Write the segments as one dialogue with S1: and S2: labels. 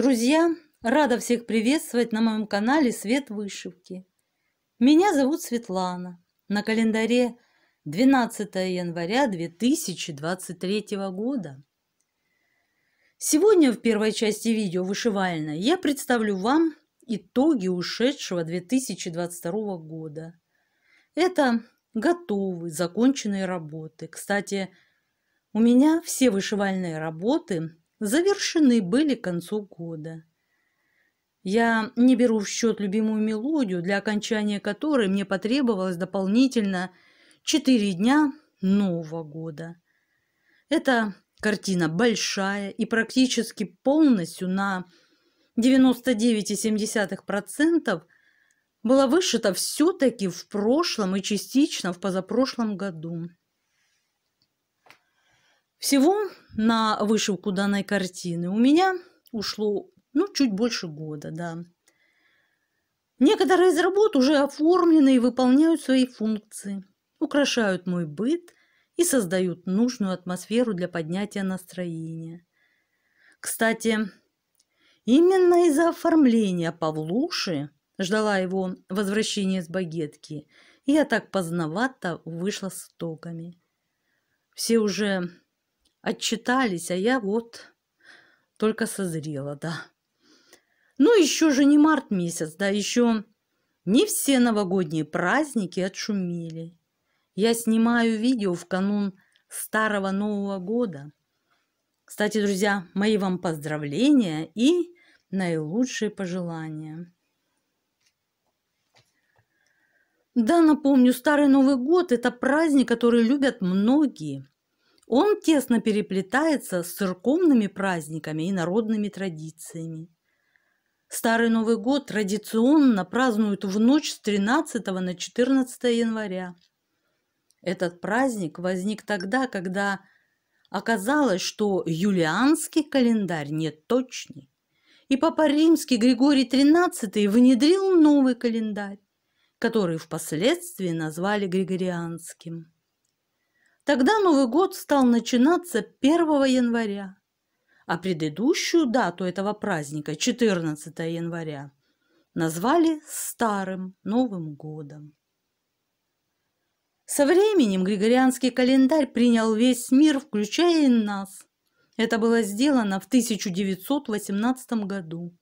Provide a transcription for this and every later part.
S1: Друзья, рада всех приветствовать на моем канале «Свет вышивки». Меня зовут Светлана. На календаре 12 января 2023 года. Сегодня в первой части видео вышивальной я представлю вам итоги ушедшего 2022 года. Это готовые, законченные работы. Кстати, у меня все вышивальные работы завершены были к концу года. Я не беру в счет любимую мелодию, для окончания которой мне потребовалось дополнительно 4 дня Нового года. Эта картина большая и практически полностью на 99,7% была вышита все-таки в прошлом и частично в позапрошлом году. Всего на вышивку данной картины у меня ушло ну, чуть больше года, да. Некоторые из работ уже оформлены и выполняют свои функции, украшают мой быт и создают нужную атмосферу для поднятия настроения. Кстати, именно из-за оформления Павлуши ждала его возвращения с багетки, и я так поздновато вышла с токами. Все уже отчитались, а я вот только созрела, да. Ну, еще же не март месяц, да, еще не все новогодние праздники отшумели. Я снимаю видео в канун Старого Нового Года. Кстати, друзья, мои вам поздравления и наилучшие пожелания. Да, напомню, Старый Новый Год – это праздник, который любят многие. Он тесно переплетается с церковными праздниками и народными традициями. Старый Новый год традиционно празднуют в ночь с 13 на 14 января. Этот праздник возник тогда, когда оказалось, что юлианский календарь не точный. И Папа Римский Григорий XIII внедрил новый календарь, который впоследствии назвали Григорианским. Тогда Новый год стал начинаться 1 января, а предыдущую дату этого праздника, 14 января, назвали Старым Новым годом. Со временем Григорианский календарь принял весь мир, включая и нас. Это было сделано в 1918 году.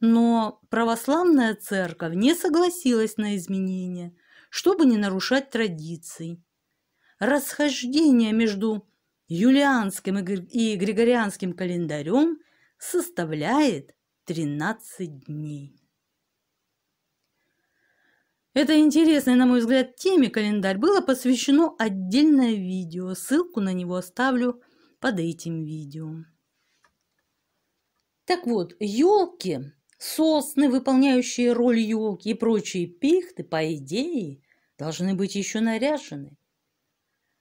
S1: Но православная церковь не согласилась на изменения, чтобы не нарушать традиций – расхождение между юлианским и григорианским календарем составляет 13 дней. Это интересной, на мой взгляд, теме календарь было посвящено отдельное видео. Ссылку на него оставлю под этим видео. Так вот, елки, сосны, выполняющие роль елки и прочие пихты, по идее, должны быть еще наряжены.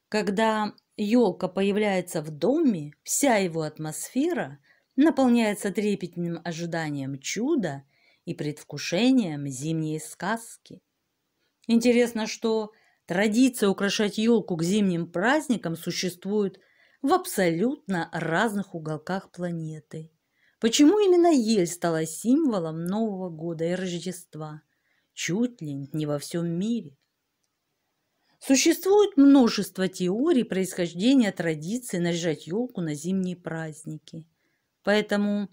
S1: Когда елка появляется в доме, вся его атмосфера наполняется трепетным ожиданием чуда и предвкушением зимней сказки. Интересно, что традиция украшать елку к зимним праздникам существует в абсолютно разных уголках планеты. Почему именно ель стала символом Нового года и Рождества? Чуть ли не во всем мире. Существует множество теорий происхождения традиции наряжать елку на зимние праздники. Поэтому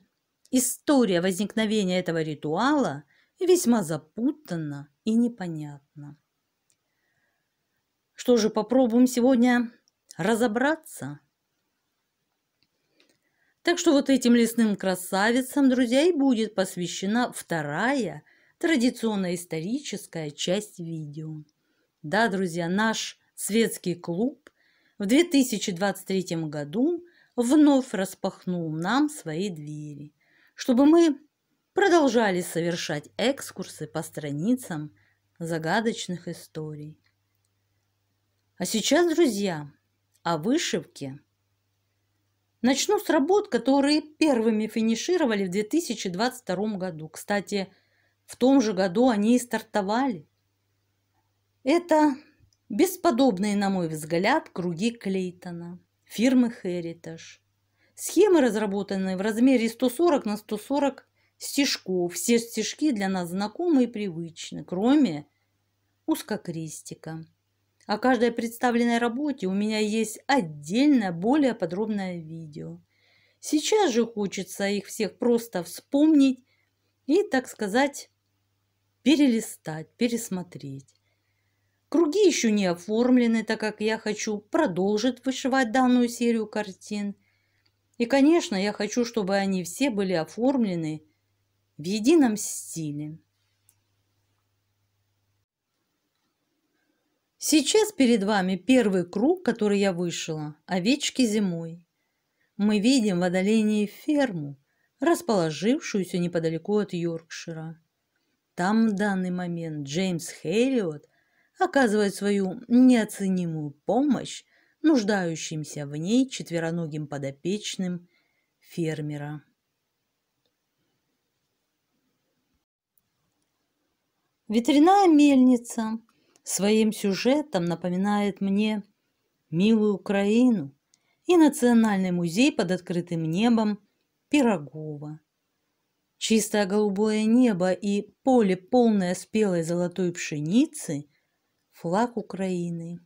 S1: история возникновения этого ритуала весьма запутанна и непонятна. Что же, попробуем сегодня разобраться. Так что вот этим лесным красавицам, друзья, и будет посвящена вторая традиционно-историческая часть видео. Да, друзья, наш светский клуб в 2023 году вновь распахнул нам свои двери, чтобы мы продолжали совершать экскурсы по страницам загадочных историй. А сейчас, друзья, о вышивке. Начну с работ, которые первыми финишировали в 2022 году. Кстати, в том же году они и стартовали. Это бесподобные, на мой взгляд, круги Клейтона, фирмы Heritage. Схемы, разработанные в размере 140 на 140 стежков. Все стежки для нас знакомы и привычны, кроме узкокрестика. О каждой представленной работе у меня есть отдельное, более подробное видео. Сейчас же хочется их всех просто вспомнить и, так сказать, перелистать, пересмотреть. Круги еще не оформлены, так как я хочу продолжить вышивать данную серию картин. И, конечно, я хочу, чтобы они все были оформлены в едином стиле. Сейчас перед вами первый круг, который я вышила – овечки зимой. Мы видим в отдалении ферму, расположившуюся неподалеку от Йоркшира. Там в данный момент Джеймс Хеллиот – оказывать свою неоценимую помощь нуждающимся в ней четвероногим подопечным фермера. Ветряная мельница своим сюжетом напоминает мне милую Украину и Национальный музей под открытым небом Пирогова. Чистое голубое небо и поле, полное спелой золотой пшеницы, флаг Украины.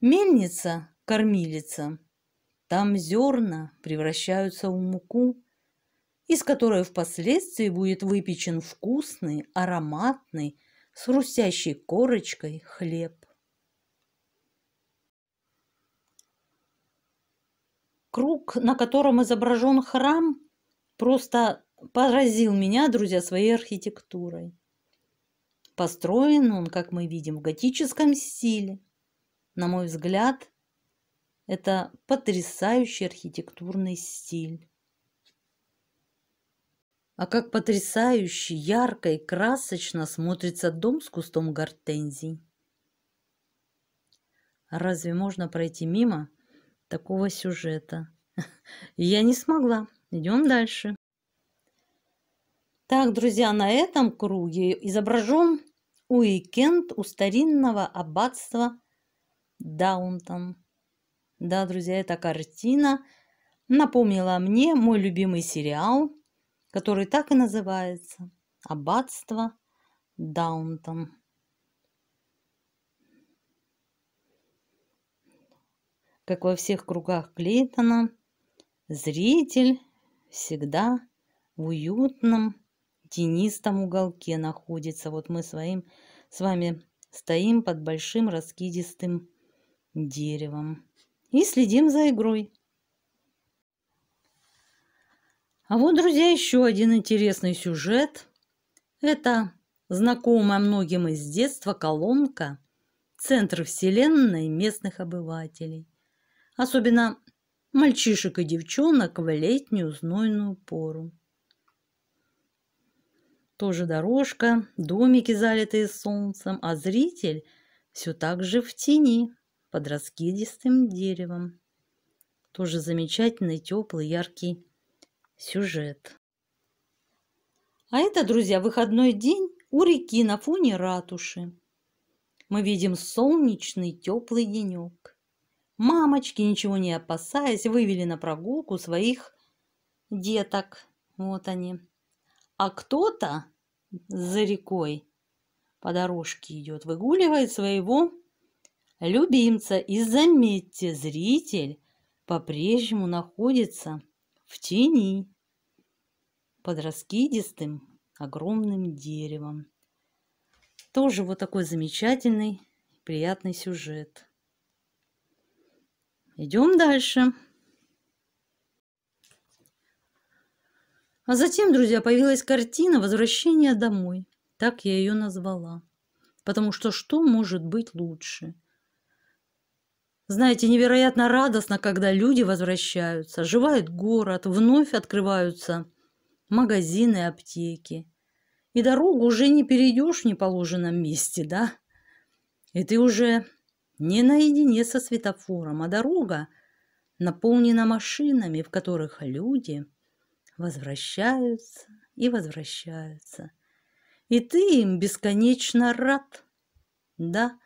S1: Мельница – кормилица. Там зерна превращаются в муку, из которой впоследствии будет выпечен вкусный, ароматный, с хрустящей корочкой хлеб. Круг, на котором изображен храм, просто поразил меня, друзья, своей архитектурой. Построен он, как мы видим, в готическом стиле. На мой взгляд, это потрясающий архитектурный стиль. А как потрясающе, ярко и красочно смотрится дом с кустом гортензий. разве можно пройти мимо такого сюжета? Я не смогла. Идем дальше. Так, друзья, на этом круге изображен Уикенд у старинного аббатства Даунтон. Да, друзья, эта картина напомнила мне мой любимый сериал, который так и называется «Аббатство Даунтон». Как во всех кругах Клейтона, зритель всегда в уютном тенистом уголке находится. Вот мы своим, с вами стоим под большим раскидистым деревом и следим за игрой. А вот, друзья, еще один интересный сюжет. Это знакомая многим из детства колонка «Центр Вселенной местных обывателей». Особенно мальчишек и девчонок в летнюю знойную пору. Тоже дорожка, домики, залитые солнцем, а зритель все так же в тени под раскидистым деревом. Тоже замечательный, теплый, яркий сюжет. А это, друзья, выходной день у реки на фоне ратуши. Мы видим солнечный, теплый денек. Мамочки, ничего не опасаясь, вывели на прогулку своих деток. Вот они. А кто-то за рекой по дорожке идет, выгуливает своего любимца. И заметьте, зритель по-прежнему находится в тени под раскидистым огромным деревом. Тоже вот такой замечательный, приятный сюжет. Идем дальше. А затем, друзья, появилась картина «Возвращение домой». Так я ее назвала. Потому что что может быть лучше? Знаете, невероятно радостно, когда люди возвращаются, оживает город, вновь открываются магазины и аптеки. И дорогу уже не перейдешь в неположенном месте, да? И ты уже не наедине со светофором, а дорога наполнена машинами, в которых люди – возвращаются и возвращаются. И ты им бесконечно рад. Да,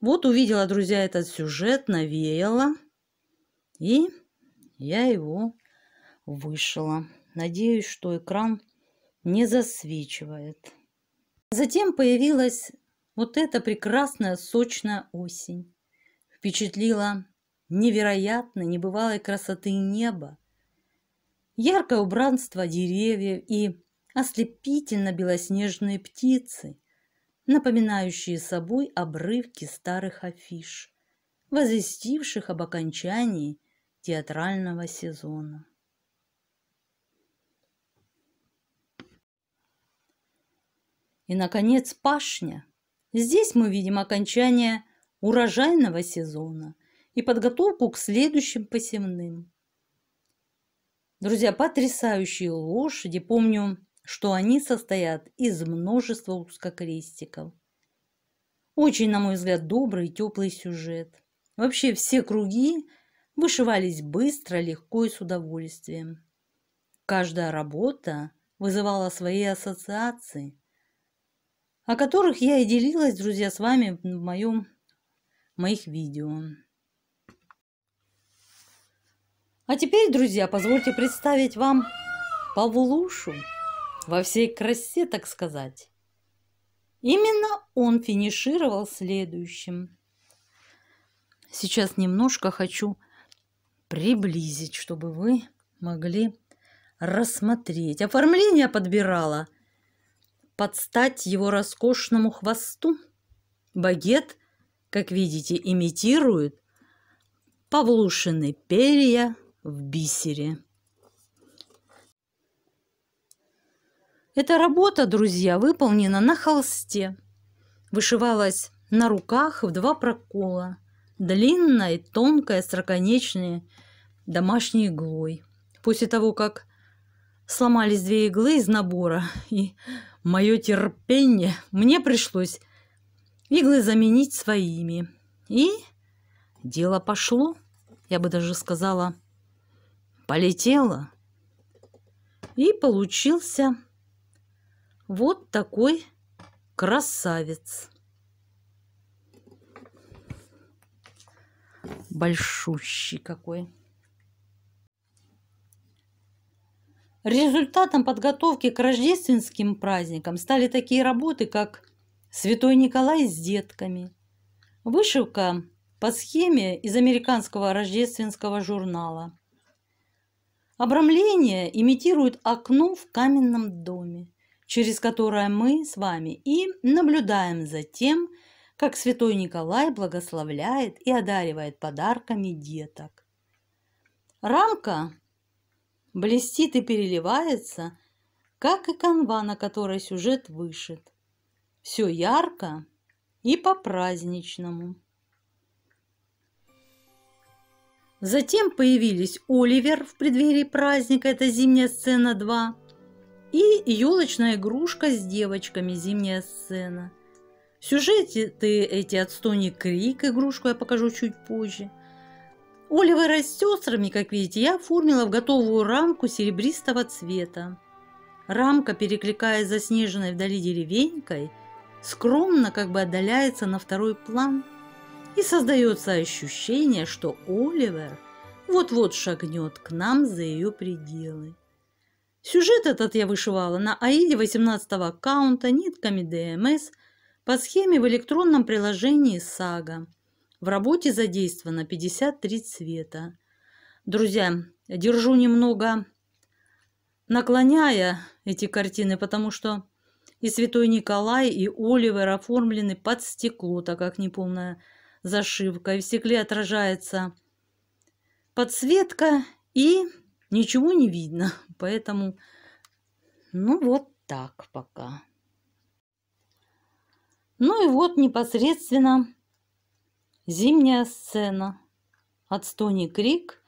S1: вот увидела, друзья, этот сюжет, навеяла, и я его вышила. Надеюсь, что экран не засвечивает. Затем появилась вот эта прекрасная сочная осень. Впечатлила невероятно небывалой красоты неба, яркое убранство деревьев и ослепительно белоснежные птицы, напоминающие собой обрывки старых афиш, возвестивших об окончании театрального сезона. И, наконец, пашня. Здесь мы видим окончание урожайного сезона и подготовку к следующим посевным. Друзья, потрясающие лошади. Помню, что они состоят из множества узкокрестиков. Очень, на мой взгляд, добрый и теплый сюжет. Вообще все круги вышивались быстро, легко и с удовольствием. Каждая работа вызывала свои ассоциации, о которых я и делилась, друзья, с вами в моем, в моих видео. А теперь, друзья, позвольте представить вам Павлушу во всей красе, так сказать. Именно он финишировал следующим. Сейчас немножко хочу приблизить, чтобы вы могли рассмотреть. Оформление подбирала под стать его роскошному хвосту. Багет, как видите, имитирует Павлушины перья – в бисере. Эта работа, друзья, выполнена на холсте. Вышивалась на руках в два прокола. длинной тонкой остроконечной домашней иглой. После того, как сломались две иглы из набора, и мое терпение, мне пришлось иглы заменить своими. И дело пошло, я бы даже сказала, полетела. И получился вот такой красавец. Большущий какой. Результатом подготовки к рождественским праздникам стали такие работы, как «Святой Николай с детками», вышивка по схеме из американского рождественского журнала – Обрамление имитирует окно в каменном доме, через которое мы с вами и наблюдаем за тем, как святой Николай благословляет и одаривает подарками деток. Рамка блестит и переливается, как и канва, на которой сюжет вышит. Все ярко и по-праздничному. Затем появились Оливер в преддверии праздника, это зимняя сцена 2, и елочная игрушка с девочками, зимняя сцена. В сюжете ты эти от Стони Крик, игрушку я покажу чуть позже. Оливера с сестрами, как видите, я оформила в готовую рамку серебристого цвета. Рамка, перекликаясь заснеженной вдали деревенькой, скромно как бы отдаляется на второй план – и создается ощущение, что Оливер вот-вот шагнет к нам за ее пределы. Сюжет этот я вышивала на АИДе 18 аккаунта нитками ДМС эм по схеме в электронном приложении «Сага». В работе задействовано 53 цвета. Друзья, держу немного наклоняя эти картины, потому что и Святой Николай, и Оливер оформлены под стекло, так как неполная зашивкой. В стекле отражается подсветка и ничего не видно. Поэтому, ну вот так пока. Ну и вот непосредственно зимняя сцена. От Стони Крик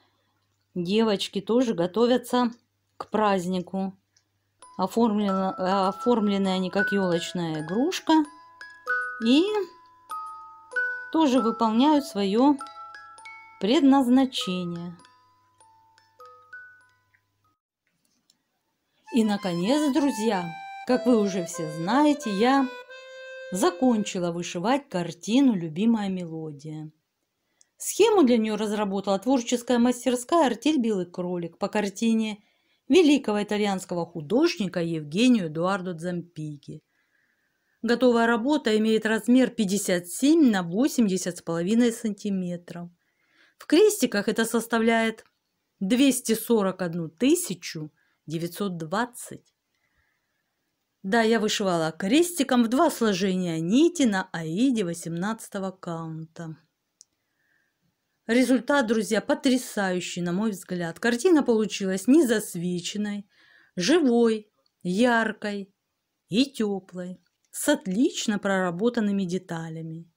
S1: девочки тоже готовятся к празднику. Оформлено, э, оформлены они как елочная игрушка. И тоже выполняют свое предназначение. И, наконец, друзья, как вы уже все знаете, я закончила вышивать картину «Любимая мелодия». Схему для нее разработала творческая мастерская «Артель Белый кролик» по картине великого итальянского художника Евгению Эдуардо Дзампиги – Готовая работа имеет размер 57 на с половиной сантиметров. В крестиках это составляет 241 920. Да, я вышивала крестиком в два сложения нити на аиде 18 каунта. Результат, друзья, потрясающий, на мой взгляд. Картина получилась не засвеченной, живой, яркой и теплой с отлично проработанными деталями.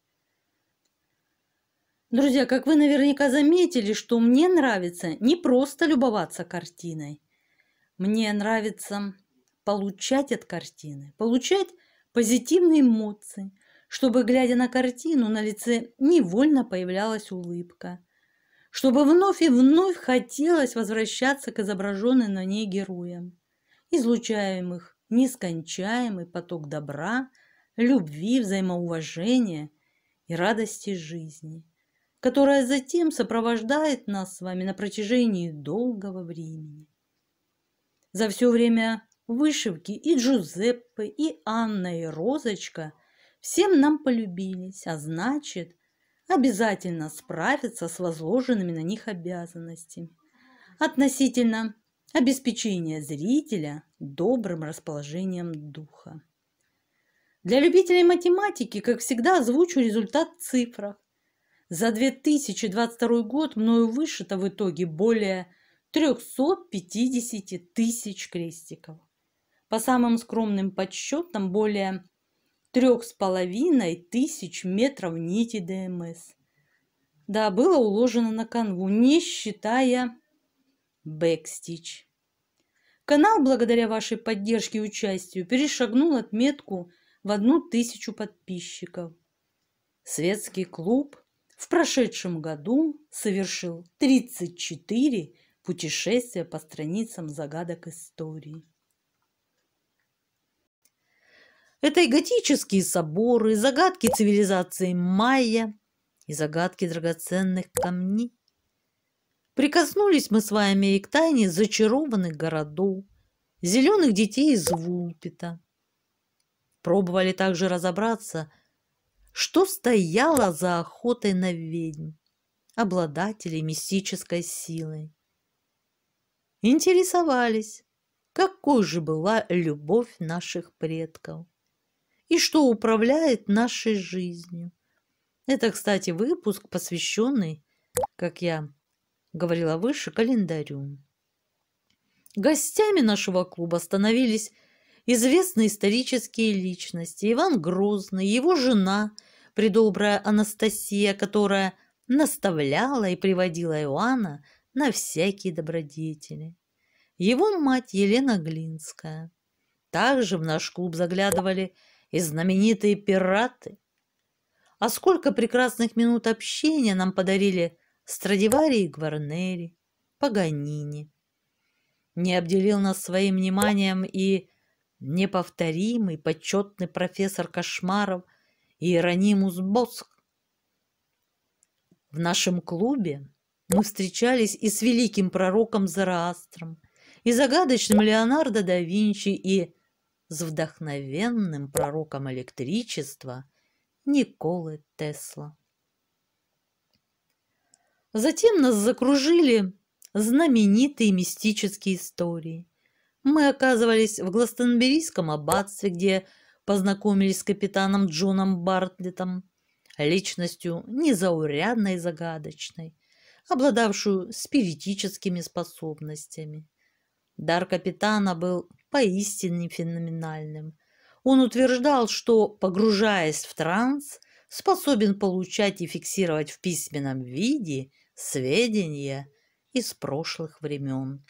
S1: Друзья, как вы наверняка заметили, что мне нравится не просто любоваться картиной. Мне нравится получать от картины, получать позитивные эмоции, чтобы, глядя на картину, на лице невольно появлялась улыбка, чтобы вновь и вновь хотелось возвращаться к изображенным на ней героям, излучаемых нескончаемый поток добра, любви, взаимоуважения и радости жизни, которая затем сопровождает нас с вами на протяжении долгого времени. За все время вышивки и Джузеппе, и Анна, и Розочка всем нам полюбились, а значит, обязательно справятся с возложенными на них обязанностями относительно обеспечение зрителя добрым расположением духа. Для любителей математики, как всегда, озвучу результат в цифрах. За 2022 год мною вышито в итоге более 350 тысяч крестиков. По самым скромным подсчетам, более 3,5 тысяч метров нити ДМС. Да, было уложено на канву, не считая бэкстич. Канал, благодаря вашей поддержке и участию, перешагнул отметку в одну тысячу подписчиков. Светский клуб в прошедшем году совершил 34 путешествия по страницам загадок истории. Это и готические соборы, и загадки цивилизации майя, и загадки драгоценных камней. Прикоснулись мы с вами и к тайне зачарованных городов, зеленых детей из Вулпита. Пробовали также разобраться, что стояло за охотой на ведьм, обладателей мистической силой. Интересовались, какой же была любовь наших предков и что управляет нашей жизнью. Это, кстати, выпуск, посвященный, как я говорила выше, календарю. Гостями нашего клуба становились известные исторические личности Иван Грозный, его жена, предобрая Анастасия, которая наставляла и приводила Иоанна на всякие добродетели. Его мать Елена Глинская. Также в наш клуб заглядывали и знаменитые пираты. А сколько прекрасных минут общения нам подарили Страдивари и Гварнери, Паганини. Не обделил нас своим вниманием и неповторимый почетный профессор Кошмаров Иеронимус Боск. В нашем клубе мы встречались и с великим пророком Зараастром, и загадочным Леонардо да Винчи, и с вдохновенным пророком электричества Николы Тесла. Затем нас закружили знаменитые мистические истории. Мы оказывались в Гластенберийском аббатстве, где познакомились с капитаном Джоном Бартлетом, личностью незаурядной и загадочной, обладавшую спиритическими способностями. Дар капитана был поистине феноменальным. Он утверждал, что, погружаясь в транс, способен получать и фиксировать в письменном виде – сведения из прошлых времен.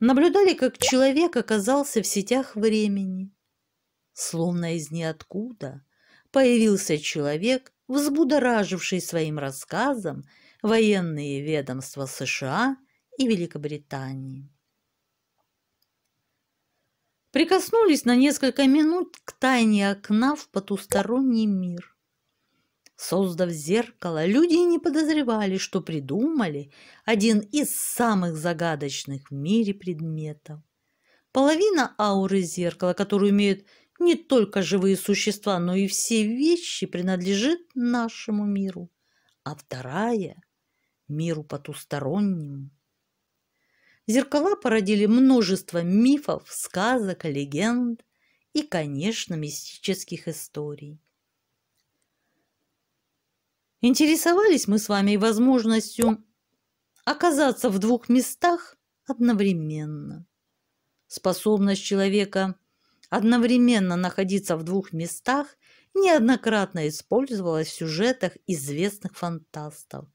S1: Наблюдали, как человек оказался в сетях времени. Словно из ниоткуда появился человек, взбудораживший своим рассказом военные ведомства США и Великобритании. Прикоснулись на несколько минут к тайне окна в потусторонний мир. Создав зеркало, люди не подозревали, что придумали один из самых загадочных в мире предметов. Половина ауры зеркала, которую имеют не только живые существа, но и все вещи, принадлежит нашему миру, а вторая – миру потустороннему. Зеркала породили множество мифов, сказок, легенд и, конечно, мистических историй. Интересовались мы с вами возможностью оказаться в двух местах одновременно. Способность человека одновременно находиться в двух местах неоднократно использовалась в сюжетах известных фантастов.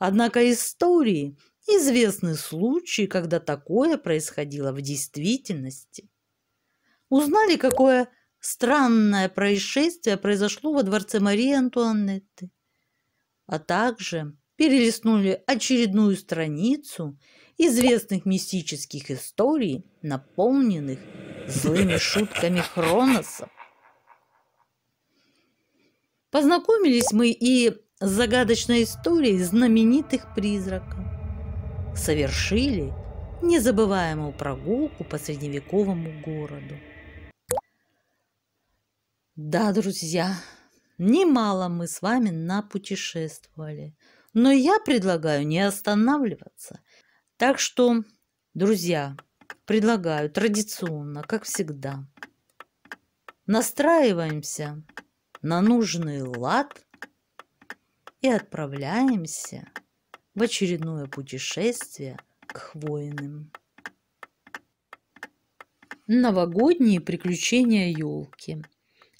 S1: Однако истории известны случаи, когда такое происходило в действительности. Узнали, какое странное происшествие произошло во дворце Марии Антуанетты а также перелистнули очередную страницу известных мистических историй, наполненных злыми шутками Хроноса. Познакомились мы и с загадочной историей знаменитых призраков. Совершили незабываемую прогулку по средневековому городу. Да, друзья, Немало мы с вами напутешествовали, но я предлагаю не останавливаться. Так что, друзья, предлагаю традиционно, как всегда, настраиваемся на нужный лад и отправляемся в очередное путешествие к хвойным. Новогодние приключения елки –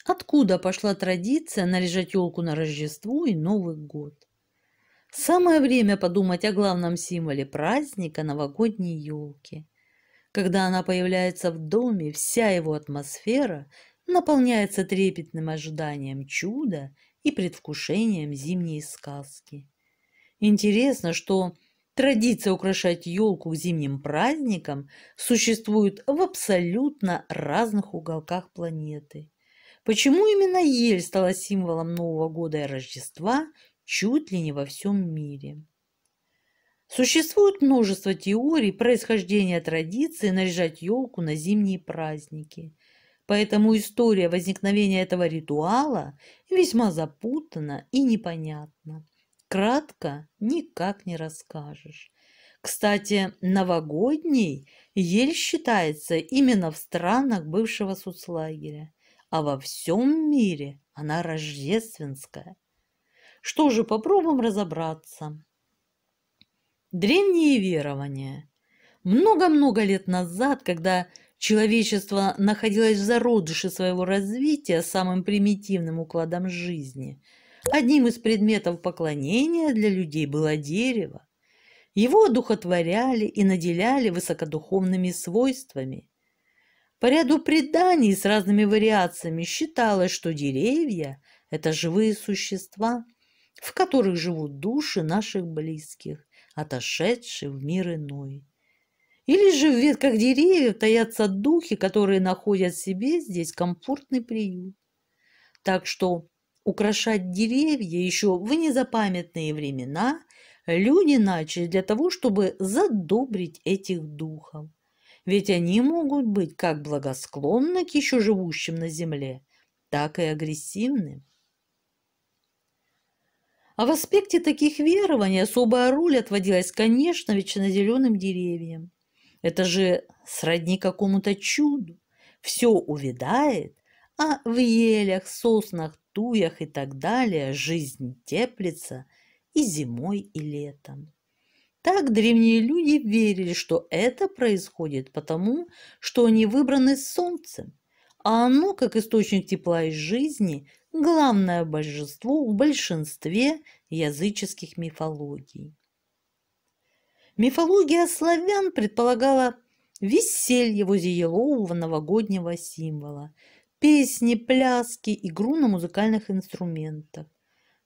S1: Откуда пошла традиция наряжать елку на Рождество и Новый год? Самое время подумать о главном символе праздника – новогодней елки. Когда она появляется в доме, вся его атмосфера наполняется трепетным ожиданием чуда и предвкушением зимней сказки. Интересно, что традиция украшать елку к зимним праздникам существует в абсолютно разных уголках планеты. Почему именно ель стала символом Нового года и Рождества чуть ли не во всем мире? Существует множество теорий происхождения традиции наряжать елку на зимние праздники. Поэтому история возникновения этого ритуала весьма запутана и непонятна. Кратко никак не расскажешь. Кстати, новогодней ель считается именно в странах бывшего соцлагеря а во всем мире она рождественская. Что же, попробуем разобраться. Древние верования. Много-много лет назад, когда человечество находилось в зародыше своего развития самым примитивным укладом жизни, одним из предметов поклонения для людей было дерево. Его одухотворяли и наделяли высокодуховными свойствами – по ряду преданий с разными вариациями считалось, что деревья – это живые существа, в которых живут души наших близких, отошедшие в мир иной. Или же в ветках деревьев таятся духи, которые находят себе здесь комфортный приют. Так что украшать деревья еще в незапамятные времена люди начали для того, чтобы задобрить этих духов ведь они могут быть как благосклонны к еще живущим на земле, так и агрессивны. А в аспекте таких верований особая роль отводилась, конечно, вечнозеленым деревьям. Это же сродни какому-то чуду. Все увядает, а в елях, соснах, туях и так далее жизнь теплится и зимой, и летом. Так древние люди верили, что это происходит потому, что они выбраны солнцем, а оно, как источник тепла и жизни, главное божество в большинстве языческих мифологий. Мифология славян предполагала веселье возле елового новогоднего символа, песни, пляски, игру на музыкальных инструментах.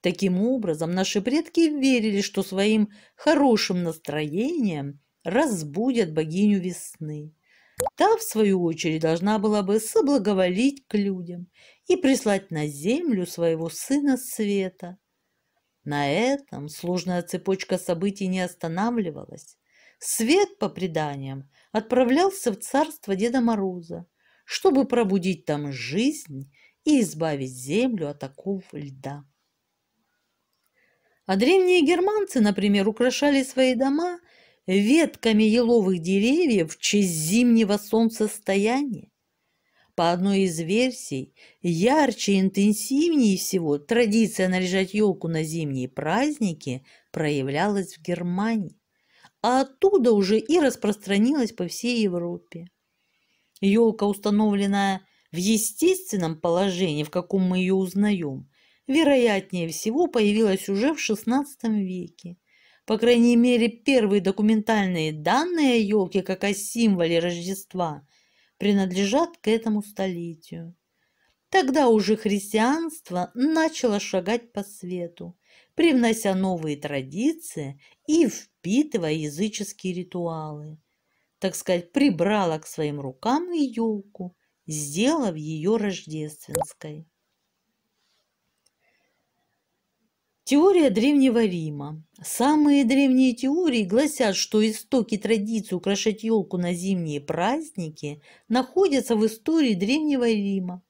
S1: Таким образом, наши предки верили, что своим хорошим настроением разбудят богиню весны. Та, в свою очередь, должна была бы соблаговолить к людям и прислать на землю своего сына света. На этом сложная цепочка событий не останавливалась. Свет, по преданиям, отправлялся в царство Деда Мороза, чтобы пробудить там жизнь и избавить землю от оков льда. А древние германцы, например, украшали свои дома ветками еловых деревьев в честь зимнего солнцестояния. По одной из версий, ярче и интенсивнее всего традиция наряжать елку на зимние праздники проявлялась в Германии, а оттуда уже и распространилась по всей Европе. Елка, установленная в естественном положении, в каком мы ее узнаем, вероятнее всего, появилась уже в XVI веке. По крайней мере, первые документальные данные о елке как о символе Рождества принадлежат к этому столетию. Тогда уже христианство начало шагать по свету, привнося новые традиции и впитывая языческие ритуалы. Так сказать, прибрало к своим рукам и елку, сделав ее рождественской. Теория Древнего Рима. Самые древние теории гласят, что истоки традиции украшать елку на зимние праздники находятся в истории Древнего Рима,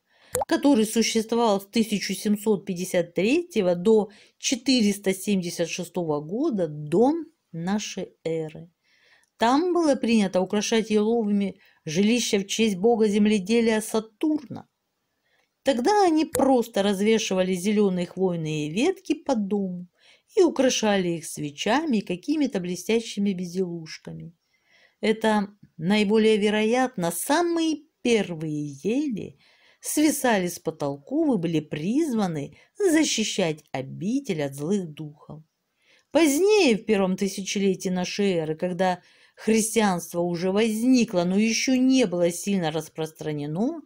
S1: который существовал с 1753 до 476 года до нашей эры. Там было принято украшать еловыми жилища в честь бога земледелия Сатурна – Тогда они просто развешивали зеленые хвойные ветки по дому и украшали их свечами и какими-то блестящими безделушками. Это наиболее вероятно самые первые ели свисали с потолков и были призваны защищать обитель от злых духов. Позднее, в первом тысячелетии нашей эры, когда христианство уже возникло, но еще не было сильно распространено,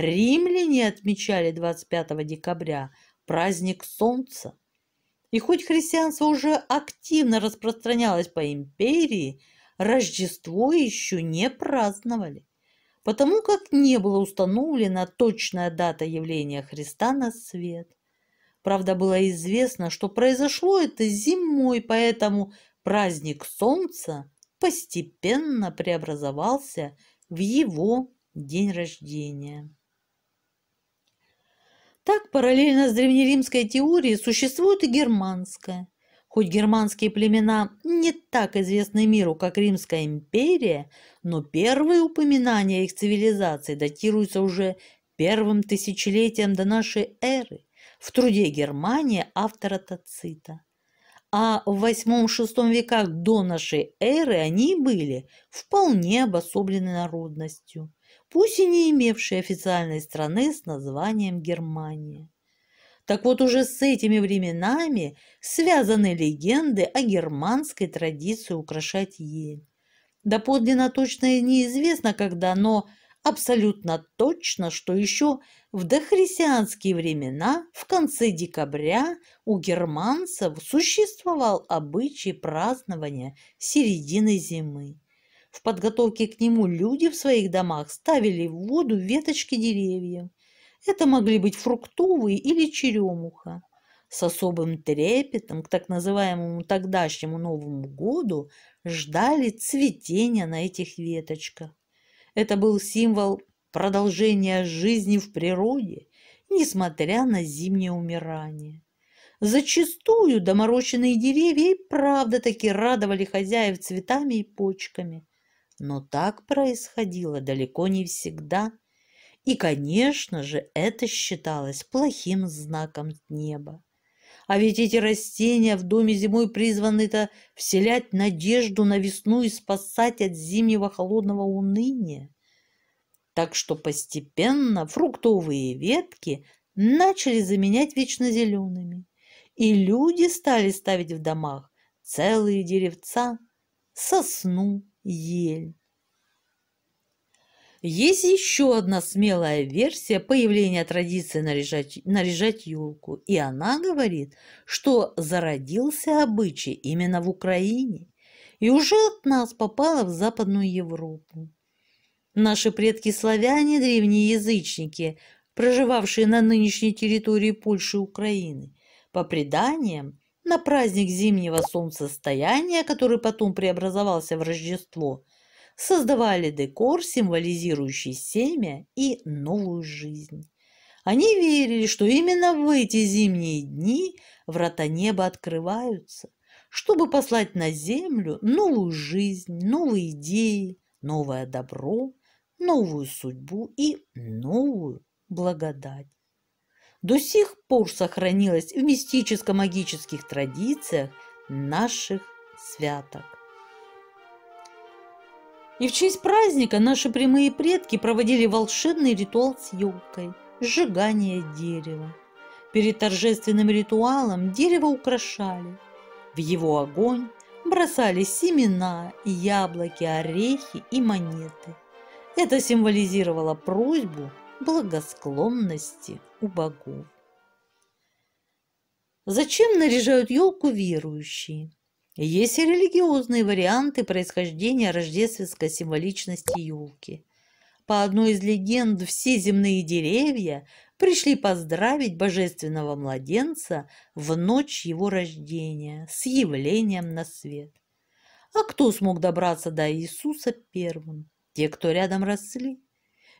S1: Римляне отмечали 25 декабря праздник Солнца. И хоть христианство уже активно распространялось по империи, Рождество еще не праздновали, потому как не была установлена точная дата явления Христа на свет. Правда, было известно, что произошло это зимой, поэтому праздник Солнца постепенно преобразовался в его день рождения. Так, параллельно с древнеримской теорией существует и германская. Хоть германские племена не так известны миру, как Римская империя, но первые упоминания их цивилизации датируются уже первым тысячелетием до нашей эры в труде Германия автора Тацита. А в VIII-VI веках до нашей эры они были вполне обособлены народностью пусть и не имевшей официальной страны с названием Германия. Так вот уже с этими временами связаны легенды о германской традиции украшать ель. Доподлинно точно неизвестно когда, но абсолютно точно, что еще в дохристианские времена, в конце декабря, у германцев существовал обычай празднования середины зимы. В подготовке к нему люди в своих домах ставили в воду веточки деревьев. Это могли быть фруктовые или черемуха. С особым трепетом к так называемому тогдашнему Новому году ждали цветения на этих веточках. Это был символ продолжения жизни в природе, несмотря на зимнее умирание. Зачастую доморощенные деревья и правда таки радовали хозяев цветами и почками – но так происходило далеко не всегда, и, конечно же, это считалось плохим знаком неба. А ведь эти растения в доме зимой призваны-то вселять надежду на весну и спасать от зимнего холодного уныния. Так что постепенно фруктовые ветки начали заменять вечно зелеными, и люди стали ставить в домах целые деревца, сосну, ель. Есть еще одна смелая версия появления традиции наряжать, наряжать елку, и она говорит, что зародился обычай именно в Украине и уже от нас попало в Западную Европу. Наши предки-славяне – древние язычники, проживавшие на нынешней территории Польши и Украины. По преданиям, на праздник зимнего солнцестояния, который потом преобразовался в Рождество, создавали декор, символизирующий семя и новую жизнь. Они верили, что именно в эти зимние дни врата неба открываются, чтобы послать на землю новую жизнь, новые идеи, новое добро, новую судьбу и новую благодать до сих пор сохранилось в мистическо-магических традициях наших святок. И в честь праздника наши прямые предки проводили волшебный ритуал с елкой, сжигание дерева. Перед торжественным ритуалом дерево украшали. В его огонь бросали семена, яблоки, орехи и монеты. Это символизировало просьбу благосклонности у богов. Зачем наряжают елку верующие? Есть и религиозные варианты происхождения рождественской символичности елки. По одной из легенд, все земные деревья пришли поздравить божественного младенца в ночь его рождения с явлением на свет. А кто смог добраться до Иисуса первым? Те, кто рядом росли.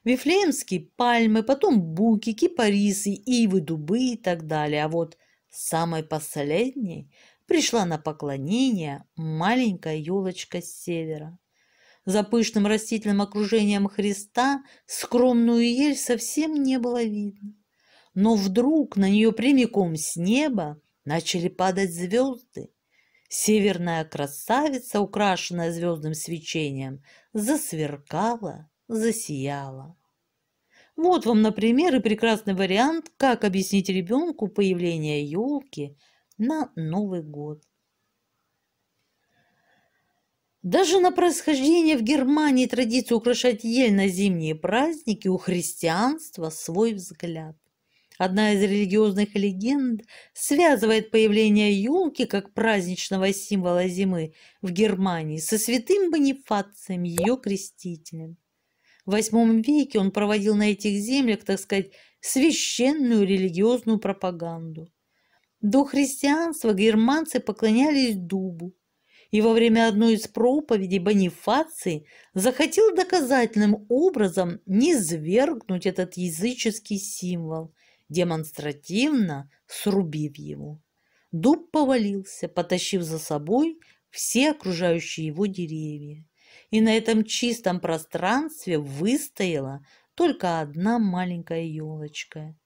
S1: Вифлеемские пальмы, потом буки, кипарисы, ивы, дубы и так далее. А вот самой последней пришла на поклонение маленькая елочка с севера. За пышным растительным окружением Христа скромную ель совсем не было видно. Но вдруг на нее прямиком с неба начали падать звезды. Северная красавица, украшенная звездным свечением, засверкала засияла. Вот вам, например, и прекрасный вариант, как объяснить ребенку появление елки на Новый год. Даже на происхождение в Германии традиции украшать ель на зимние праздники у христианства свой взгляд. Одна из религиозных легенд связывает появление елки как праздничного символа зимы в Германии со святым Бонифацием, ее крестителем. В VIII веке он проводил на этих землях, так сказать, священную религиозную пропаганду. До христианства германцы поклонялись дубу, и во время одной из проповедей Бонифации захотел доказательным образом не низвергнуть этот языческий символ, демонстративно срубив его. Дуб повалился, потащив за собой все окружающие его деревья и на этом чистом пространстве выстояла только одна маленькая елочка.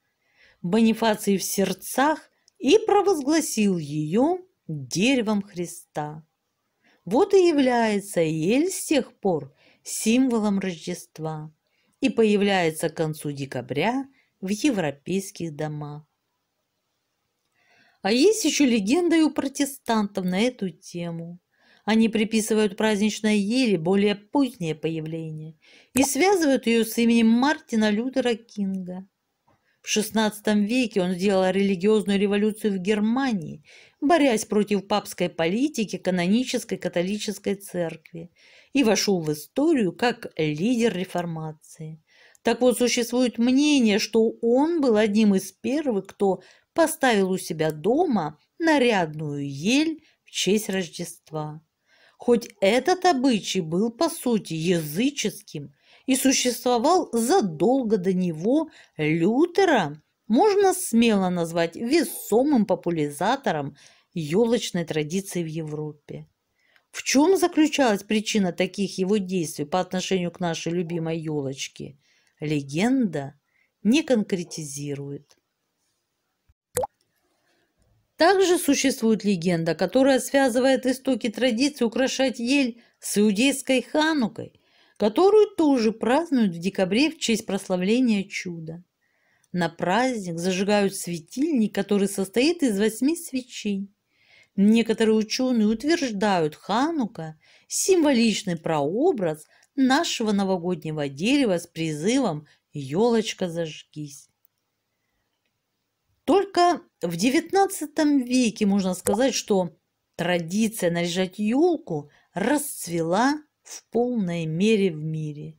S1: Бонифаций в сердцах и провозгласил ее деревом Христа. Вот и является ель с тех пор символом Рождества и появляется к концу декабря в европейских домах. А есть еще легенда и у протестантов на эту тему. Они приписывают праздничной еле более позднее появление и связывают ее с именем Мартина Лютера Кинга. В XVI веке он сделал религиозную революцию в Германии, борясь против папской политики канонической католической церкви и вошел в историю как лидер реформации. Так вот, существует мнение, что он был одним из первых, кто поставил у себя дома нарядную ель в честь Рождества. Хоть этот обычай был по сути языческим и существовал задолго до него Лютера, можно смело назвать весомым популяризатором елочной традиции в Европе. В чем заключалась причина таких его действий по отношению к нашей любимой елочке? Легенда не конкретизирует. Также существует легенда, которая связывает истоки традиции украшать ель с иудейской ханукой, которую тоже празднуют в декабре в честь прославления чуда. На праздник зажигают светильник, который состоит из восьми свечей. Некоторые ученые утверждают, Ханука – символичный прообраз нашего новогоднего дерева с призывом «Елочка, зажгись». Только в XIX веке можно сказать, что традиция наряжать елку расцвела в полной мере в мире.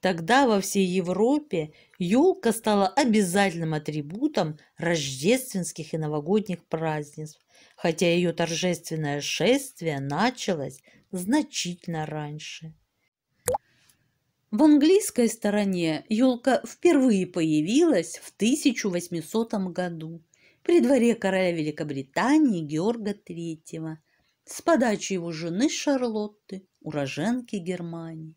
S1: Тогда во всей Европе елка стала обязательным атрибутом рождественских и новогодних празднеств, хотя ее торжественное шествие началось значительно раньше. В английской стороне елка впервые появилась в 1800 году при дворе короля Великобритании Георга III с подачи его жены Шарлотты, уроженки Германии.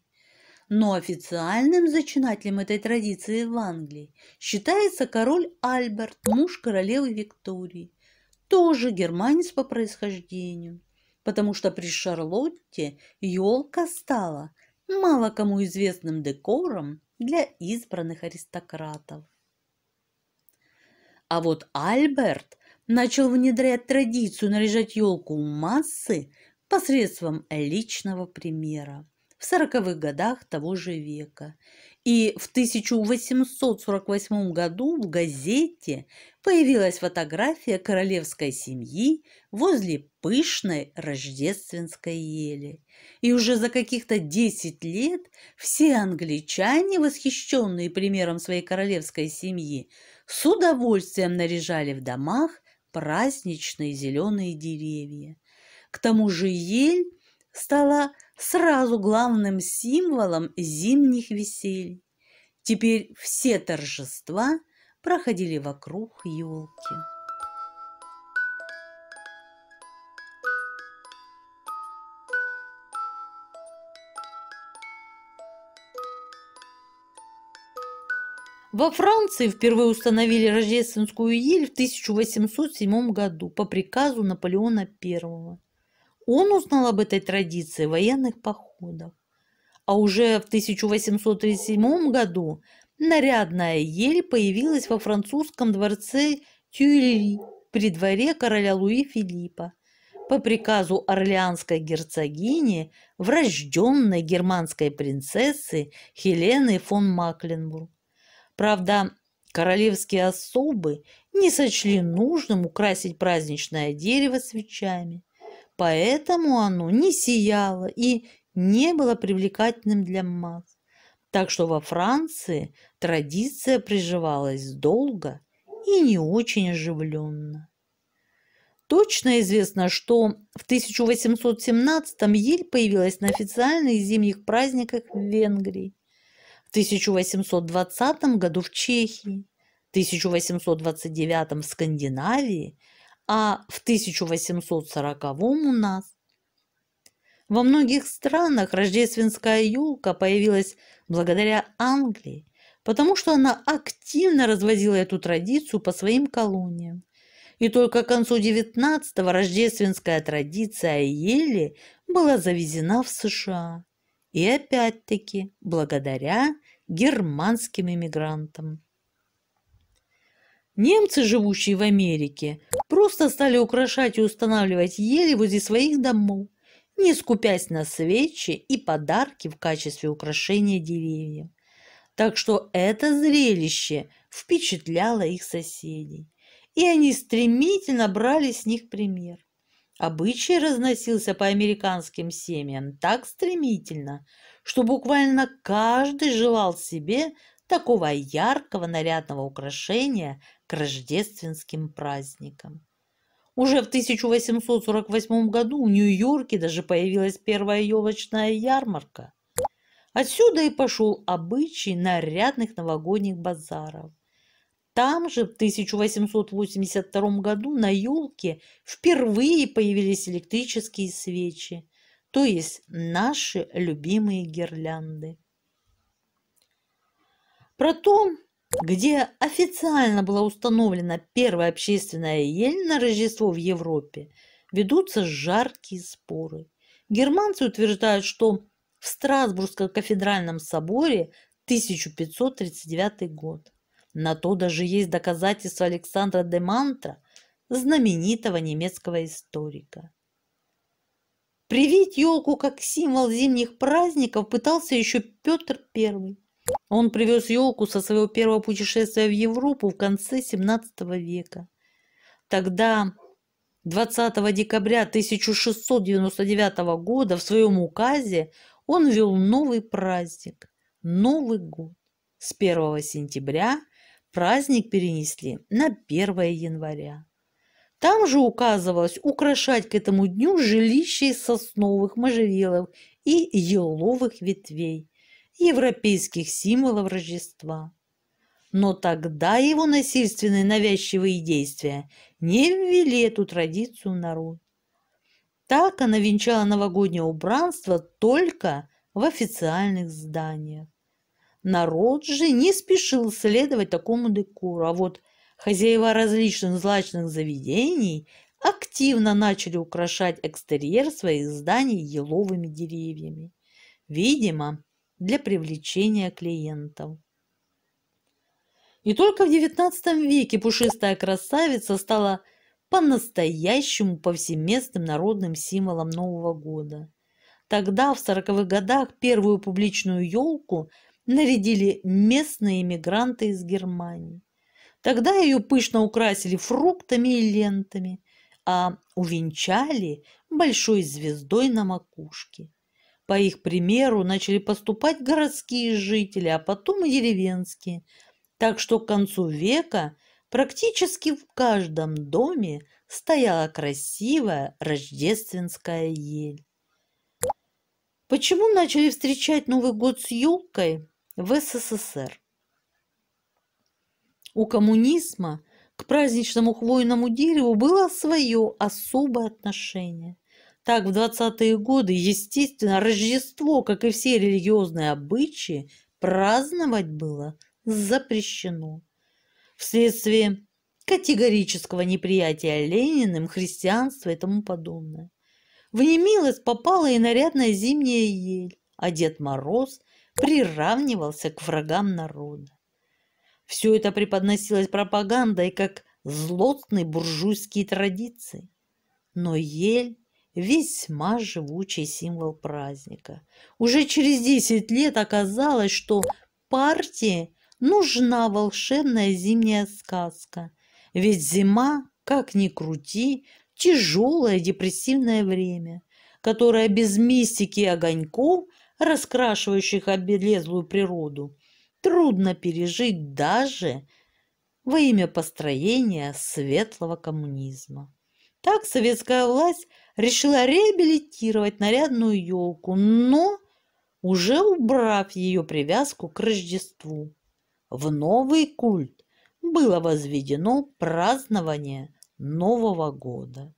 S1: Но официальным зачинателем этой традиции в Англии считается король Альберт, муж королевы Виктории, тоже германец по происхождению, потому что при Шарлотте елка стала мало кому известным декором для избранных аристократов. А вот Альберт начал внедрять традицию наряжать елку у массы посредством личного примера в сороковых годах того же века и в 1848 году в газете появилась фотография королевской семьи возле пышной рождественской ели. И уже за каких-то 10 лет все англичане, восхищенные примером своей королевской семьи, с удовольствием наряжали в домах праздничные зеленые деревья. К тому же ель стала сразу главным символом зимних весель. Теперь все торжества проходили вокруг елки. Во Франции впервые установили рождественскую ель в 1807 году по приказу Наполеона I. Он узнал об этой традиции военных походов. А уже в 1837 году нарядная ель появилась во французском дворце Тюильри при дворе короля Луи Филиппа по приказу орлеанской герцогини, врожденной германской принцессы Хелены фон Макленбург. Правда, королевские особы не сочли нужным украсить праздничное дерево свечами поэтому оно не сияло и не было привлекательным для масс. Так что во Франции традиция приживалась долго и не очень оживленно. Точно известно, что в 1817-м ель появилась на официальных зимних праздниках в Венгрии, в 1820 году в Чехии, в 1829 в Скандинавии – а в 1840 у нас. Во многих странах рождественская елка появилась благодаря Англии, потому что она активно развозила эту традицию по своим колониям. И только к концу XIX рождественская традиция ели была завезена в США. И опять-таки благодаря германским иммигрантам. Немцы, живущие в Америке, просто стали украшать и устанавливать ели возле своих домов, не скупясь на свечи и подарки в качестве украшения деревьям, Так что это зрелище впечатляло их соседей, и они стремительно брали с них пример. Обычай разносился по американским семьям так стремительно, что буквально каждый желал себе такого яркого нарядного украшения к рождественским праздникам. Уже в 1848 году в Нью-Йорке даже появилась первая елочная ярмарка. Отсюда и пошел обычай нарядных новогодних базаров. Там же в 1882 году на елке впервые появились электрические свечи, то есть наши любимые гирлянды. Про то, где официально была установлена первая общественная ель на Рождество в Европе, ведутся жаркие споры. Германцы утверждают, что в Страсбургском кафедральном соборе 1539 год. На то даже есть доказательства Александра де Мантра, знаменитого немецкого историка. Привить елку как символ зимних праздников пытался еще Петр Первый. Он привез елку со своего первого путешествия в Европу в конце 17 века. Тогда 20 декабря 1699 года в своем указе он ввел новый праздник – Новый год. С 1 сентября праздник перенесли на 1 января. Там же указывалось украшать к этому дню жилище из сосновых, можжевелов и еловых ветвей европейских символов Рождества. Но тогда его насильственные навязчивые действия не ввели эту традицию в народ. Так она венчала новогоднее убранство только в официальных зданиях. Народ же не спешил следовать такому декору, а вот хозяева различных злачных заведений активно начали украшать экстерьер своих зданий еловыми деревьями. Видимо, для привлечения клиентов. И только в XIX веке пушистая красавица стала по-настоящему повсеместным народным символом Нового года. Тогда, в 40-х годах, первую публичную елку нарядили местные иммигранты из Германии. Тогда ее пышно украсили фруктами и лентами, а увенчали большой звездой на макушке. По их примеру начали поступать городские жители, а потом и деревенские. Так что к концу века практически в каждом доме стояла красивая рождественская ель. Почему начали встречать Новый год с елкой в СССР? У коммунизма к праздничному хвойному дереву было свое особое отношение. Так, в 20-е годы, естественно, Рождество, как и все религиозные обычаи, праздновать было запрещено. Вследствие категорического неприятия Лениным, христианства и тому подобное. В немилость попала и нарядная зимняя ель, а Дед Мороз приравнивался к врагам народа. Все это преподносилось пропагандой как злостные буржуйские традиции. Но ель весьма живучий символ праздника. Уже через 10 лет оказалось, что партии нужна волшебная зимняя сказка, ведь зима, как ни крути, тяжелое депрессивное время, которое без мистики и огоньков, раскрашивающих обелезлую природу, трудно пережить даже во имя построения светлого коммунизма. Так советская власть решила реабилитировать нарядную елку, но уже убрав ее привязку к Рождеству. В новый культ было возведено празднование Нового года.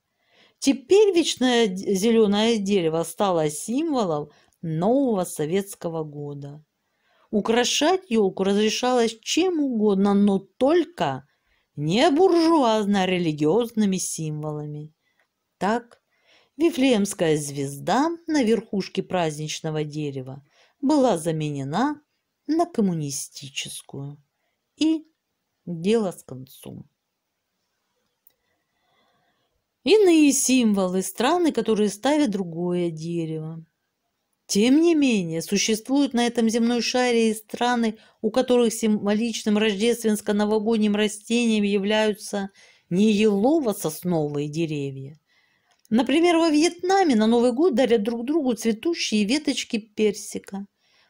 S1: Теперь вечное зеленое дерево стало символом нового советского года. Украшать елку разрешалось чем угодно, но только не буржуазно-религиозными символами. Так Вифлеемская звезда на верхушке праздничного дерева была заменена на коммунистическую. И дело с концом. Иные символы страны, которые ставят другое дерево. Тем не менее, существуют на этом земной шаре и страны, у которых символичным рождественско-новогодним растением являются не елово-сосновые деревья, Например, во Вьетнаме на Новый год дарят друг другу цветущие веточки персика.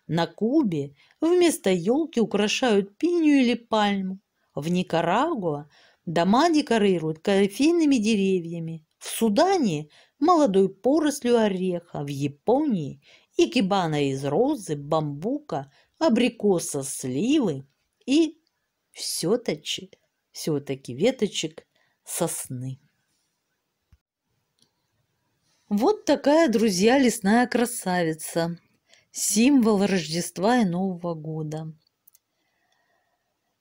S1: На Кубе вместо елки украшают пинию или пальму. В Никарагуа дома декорируют кофейными деревьями. В Судане – молодой порослью ореха. В Японии – икебана из розы, бамбука, абрикоса, сливы и все-таки, все-таки веточек сосны. такая, друзья, лесная красавица. Символ Рождества и Нового года.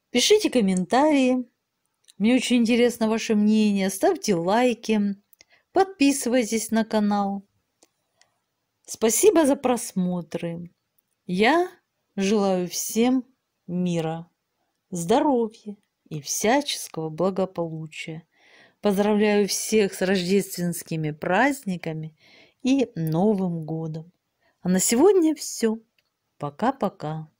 S1: Пишите комментарии. Мне очень интересно ваше мнение. Ставьте лайки. Подписывайтесь на канал. Спасибо за просмотры. Я желаю всем мира, здоровья и всяческого благополучия. Поздравляю всех с рождественскими праздниками и Новым годом. А на сегодня все. Пока-пока.